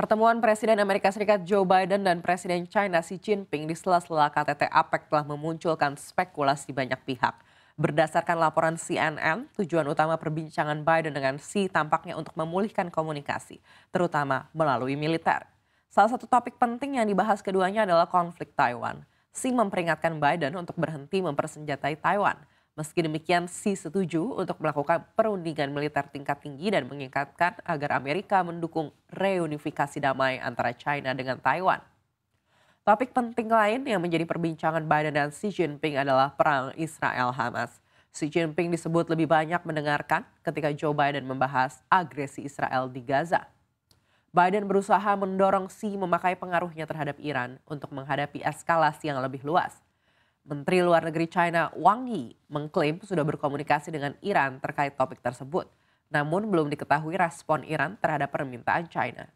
Pertemuan Presiden Amerika Serikat Joe Biden dan Presiden China Xi Jinping di sela-sela KTT APEC telah memunculkan spekulasi banyak pihak. Berdasarkan laporan CNN, tujuan utama perbincangan Biden dengan Xi tampaknya untuk memulihkan komunikasi, terutama melalui militer. Salah satu topik penting yang dibahas keduanya adalah konflik Taiwan. Xi memperingatkan Biden untuk berhenti mempersenjatai Taiwan. Meski demikian, Xi setuju untuk melakukan perundingan militer tingkat tinggi dan mengingatkan agar Amerika mendukung reunifikasi damai antara China dengan Taiwan. Topik penting lain yang menjadi perbincangan Biden dan Xi Jinping adalah perang Israel-Hamas. Xi Jinping disebut lebih banyak mendengarkan ketika Joe Biden membahas agresi Israel di Gaza. Biden berusaha mendorong Xi memakai pengaruhnya terhadap Iran untuk menghadapi eskalasi yang lebih luas – Menteri Luar Negeri China Wang Yi mengklaim sudah berkomunikasi dengan Iran terkait topik tersebut. Namun belum diketahui respon Iran terhadap permintaan China.